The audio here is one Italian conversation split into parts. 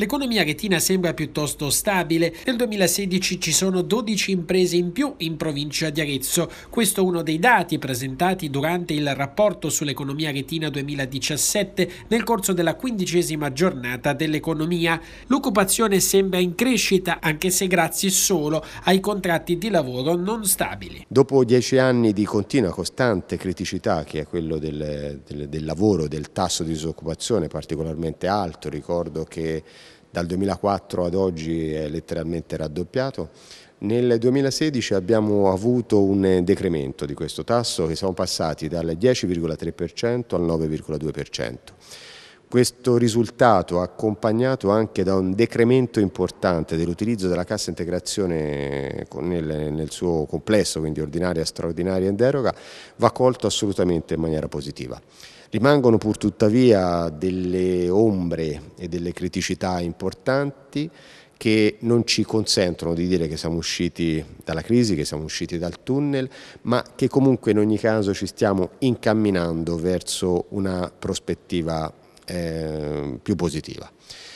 L'economia retina sembra piuttosto stabile. Nel 2016 ci sono 12 imprese in più in provincia di Arezzo. Questo è uno dei dati presentati durante il rapporto sull'economia retina 2017 nel corso della quindicesima giornata dell'economia. L'occupazione sembra in crescita anche se grazie solo ai contratti di lavoro non stabili. Dopo dieci anni di continua costante criticità che è quello del, del, del lavoro, del tasso di disoccupazione particolarmente alto, ricordo che dal 2004 ad oggi è letteralmente raddoppiato. Nel 2016 abbiamo avuto un decremento di questo tasso che siamo passati dal 10,3% al 9,2%. Questo risultato, accompagnato anche da un decremento importante dell'utilizzo della cassa integrazione nel, suo complesso, quindi ordinaria, straordinaria e in deroga, va colto assolutamente in maniera positiva. Rimangono pur tuttavia delle ombre e delle criticità importanti che non ci consentono di dire che siamo usciti dalla crisi, che siamo usciti dal tunnel, ma che comunque in ogni caso ci stiamo incamminando verso una prospettiva Ehm, più positiva.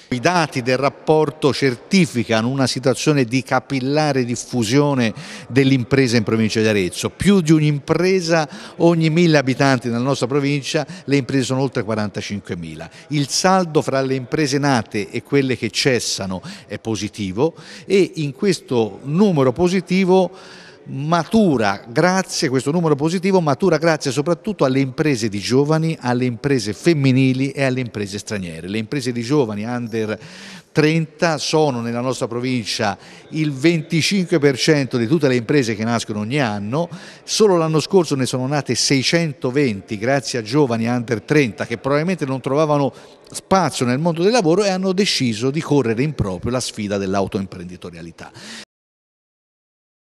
I dati del rapporto certificano una situazione di capillare diffusione dell'impresa in provincia di Arezzo. Più di un'impresa ogni mille abitanti nella nostra provincia, le imprese sono oltre 45.000. Il saldo fra le imprese nate e quelle che cessano è positivo e in questo numero positivo matura grazie, questo numero positivo matura grazie soprattutto alle imprese di giovani, alle imprese femminili e alle imprese straniere. Le imprese di giovani under 30 sono nella nostra provincia il 25% di tutte le imprese che nascono ogni anno, solo l'anno scorso ne sono nate 620 grazie a giovani under 30 che probabilmente non trovavano spazio nel mondo del lavoro e hanno deciso di correre in proprio la sfida dell'autoimprenditorialità.